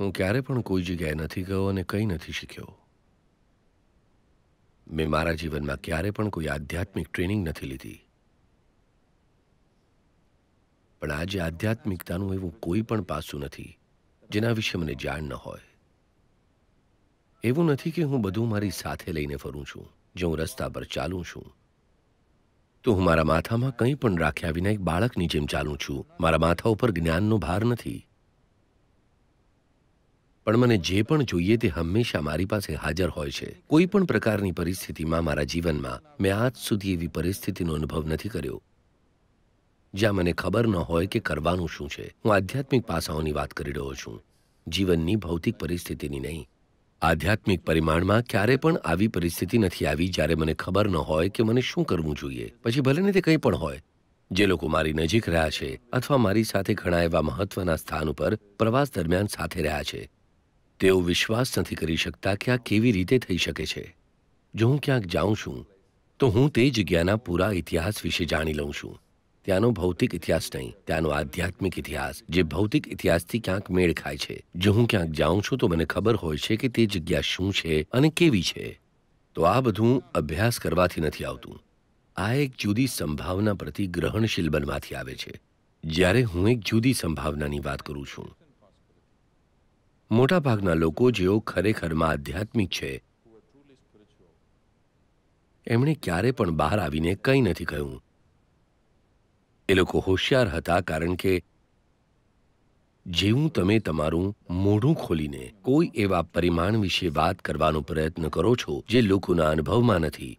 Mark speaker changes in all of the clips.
Speaker 1: હું ક્યારે પણ કોઈ જગ્યાએ નથી ગયો અને કંઈ નથી શીખ્યો મેં મારા જીવનમાં ક્યારે પણ કોઈ આધ્યાત્મિક ટ્રેનિંગ નથી લીધી પણ આજે આધ્યાત્મિકતાનું એવું કોઈ પણ પાસું નથી જેના વિશે મને જાણ ન હોય એવું નથી કે હું બધું મારી સાથે લઈને ફરું છું જે હું રસ્તા પર ચાલું છું તો હું મારા માથામાં કંઈ પણ રાખ્યા વિના એક બાળકની જેમ ચાલું છું મારા માથા ઉપર જ્ઞાનનો ભાર નથી પણ મને જે પણ જોઈએ તે હંમેશા મારી પાસે હાજર હોય છે કોઈ પણ પ્રકારની પરિસ્થિતિમાં મારા જીવનમાં મેં આજ સુધી એવી પરિસ્થિતિનો અનુભવ નથી કર્યો જ્યાં મને ખબર ન હોય કે કરવાનું શું છે હું આધ્યાત્મિક પાસાઓની વાત કરી રહ્યો છું જીવનની ભૌતિક પરિસ્થિતિની નહીં આધ્યાત્મિક પરિમાણમાં ક્યારે પણ આવી પરિસ્થિતિ નથી આવી જ્યારે મને ખબર ન હોય કે મને શું કરવું જોઈએ પછી ભલે ને તે કંઈ પણ હોય જે લોકો મારી નજીક રહ્યા છે અથવા મારી સાથે ઘણા એવા મહત્વના સ્થાન ઉપર પ્રવાસ દરમિયાન સાથે રહ્યા છે તેઓ વિશ્વાસ નથી કરી શકતા કે આ કેવી રીતે થઈ શકે છે જો હું ક્યાંક જાઉં છું તો હું તે જગ્યાના પૂરા ઇતિહાસ વિશે જાણી લઉં છું ત્યાંનો ભૌતિક ઇતિહાસ નહીં ત્યાંનો આધ્યાત્મિક ઇતિહાસ જે ભૌતિક ઇતિહાસથી ક્યાંક મેળ ખાય છે જો હું ક્યાંક જાઉં છું તો મને ખબર હોય છે કે તે જગ્યા શું છે અને કેવી છે તો આ બધું અભ્યાસ કરવાથી નથી આવતું આ એક જુદી સંભાવના પ્રતિ ગ્રહણશીલ બનવાથી આવે છે જ્યારે હું એક જુદી સંભાવનાની વાત કરું છું મોટાભાગના લોકો જેઓ ખરેખરમાં આધ્યાત્મિક છે એમણે ક્યારે પણ બહાર આવીને કંઈ નથી કહ્યું એ લોકો હોશિયાર હતા કારણ કે જેવું તમે તમારું મોઢું ખોલીને કોઈ એવા પરિમાણ વિશે વાત કરવાનો પ્રયત્ન કરો છો જે લોકોના અનુભવમાં નથી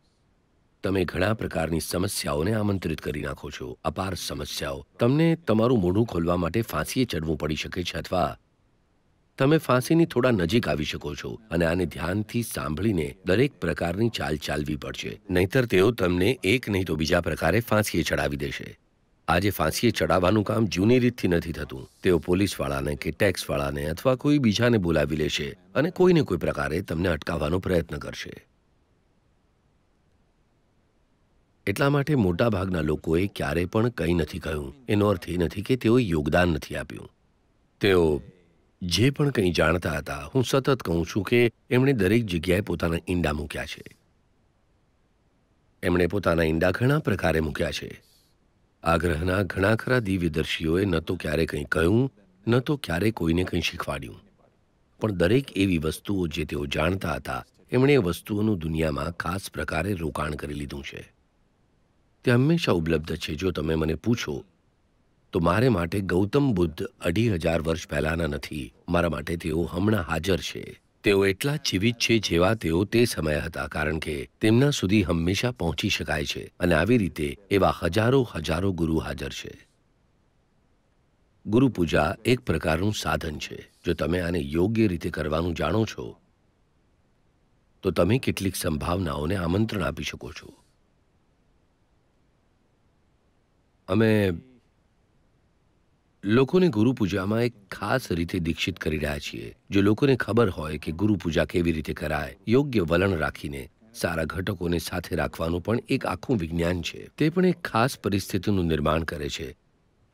Speaker 1: તમે ઘણા પ્રકારની સમસ્યાઓને આમંત્રિત કરી નાખો છો અપાર સમસ્યાઓ તમને તમારું મોઢું ખોલવા માટે ફાંસીએ ચડવું પડી શકે છે અથવા તમે ફાંસીની થોડા નજીક આવી શકો છો અને આને ધ્યાનથી સાંભળીને દરેક પ્રકારની ચાલ ચાલવી પડશે નહીતર તેઓ તમને એક નહીં તો બીજા પ્રકારે ફાંસીએ ચડાવી દેશે આજે ફાંસીએ ચડાવવાનું કામ જૂની રીતથી નથી થતું તેઓ પોલીસવાળાને કે ટેક્સવાળાને અથવા કોઈ બીજાને બોલાવી લેશે અને કોઈને કોઈ પ્રકારે તમને અટકાવવાનો પ્રયત્ન કરશે એટલા માટે મોટાભાગના લોકોએ ક્યારે પણ કંઈ નથી કહ્યું એનો અર્થ એ નથી કે તેઓએ યોગદાન નથી આપ્યું તેઓ જે પણ કંઈ જાણતા હતા હું સતત કહું છું કે એમણે દરેક જગ્યાએ પોતાના ઈંડા મૂક્યા છે એમણે પોતાના ઈંડા ઘણા પ્રકારે મૂક્યા છે આ ગ્રહના ઘણા ખરા દિવ્યદર્શીઓએ ન તો ક્યારે કંઈ કહ્યું ન તો ક્યારે કોઈને કંઈ શીખવાડ્યું પણ દરેક એવી વસ્તુઓ જે તેઓ જાણતા હતા એમણે એ વસ્તુઓનું દુનિયામાં ખાસ પ્રકારે રોકાણ કરી લીધું છે તે હંમેશા ઉપલબ્ધ છે જો તમે મને પૂછો તો મારે માટે ગૌતમ બુદ્ધ અઢી હજાર વર્ષ પહેલાના નથી મારા માટે તેઓ હમણાં હાજર છે તેઓ એટલા જીવિત છે જેવા તેઓ તે સમય હતા કારણ કે તેમના સુધી હંમેશા પહોંચી શકાય છે અને આવી રીતે એવા હજારો હજારો ગુરુ હાજર છે ગુરુ પૂજા એક પ્રકારનું સાધન છે જો તમે આને યોગ્ય રીતે કરવાનું જાણો છો તો તમે કેટલીક સંભાવનાઓને આમંત્રણ આપી શકો છો અમે લોકોને ગુરુ પૂજામાં એક ખાસ રીતે દીક્ષિત કરી રહ્યા છીએ જો લોકોને ખબર હોય કે ગુરુ પૂજા કેવી રીતે કરાય યોગ્ય વલણ રાખીને સારા ઘટકોને સાથે રાખવાનું પણ એક આખું વિજ્ઞાન છે તે પણ એક ખાસ પરિસ્થિતિનું નિર્માણ કરે છે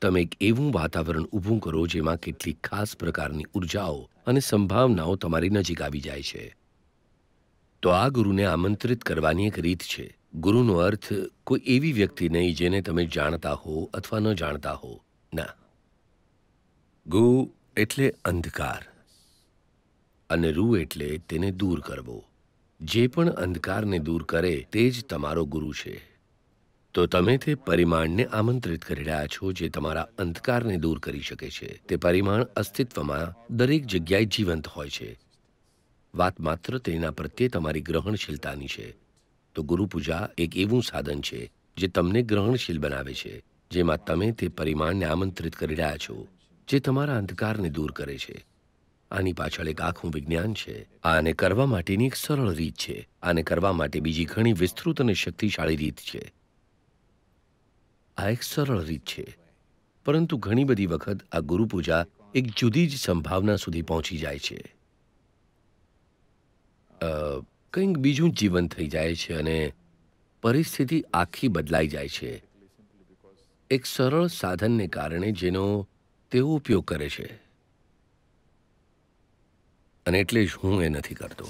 Speaker 1: તમે એક એવું વાતાવરણ ઊભું કરો જેમાં કેટલીક ખાસ પ્રકારની ઉર્જાઓ અને સંભાવનાઓ તમારી નજીક આવી જાય છે તો આ ગુરુને આમંત્રિત કરવાની એક રીત છે ગુરુનો અર્થ કોઈ એવી વ્યક્તિ નહીં જેને તમે જાણતા હો અથવા ન જાણતા હો ના ગુ એટલે અંધકાર અને રૂ એટલે તેને દૂર કરવો જે પણ અંધકારને દૂર કરે તે જ તમારો ગુરુ છે તો તમે તે પરિમાણને આમંત્રિત કરી રહ્યા છો જે તમારા અંધકારને દૂર કરી શકે છે તે પરિમાણ અસ્તિત્વમાં દરેક જગ્યાએ જીવંત હોય છે વાત માત્ર તેના પ્રત્યે તમારી ગ્રહણશીલતાની છે તો ગુરુપૂજા એક એવું સાધન છે જે તમને ગ્રહણશીલ બનાવે છે જેમાં તમે તે પરિમાણને આમંત્રિત કરી રહ્યા છો જે તમારા અંધકારને દૂર કરે છે આની પાછળ એક આખું વિજ્ઞાન છે આને કરવા માટેની એક સરળ રીત છે આને કરવા માટે બીજી ઘણી વિસ્તૃત અને શક્તિશાળી રીત છે આ એક સરળ રીત છે પરંતુ ઘણી બધી વખત આ ગુરુપૂજા એક જુદી જ સંભાવના સુધી પહોંચી જાય છે કંઈક બીજું જીવન થઈ જાય છે અને પરિસ્થિતિ આખી બદલાઈ જાય છે એક સરળ સાધનને કારણે જેનો તેવો ઉપયોગ કરે છે અને એટલે જ હું એ નથી કરતો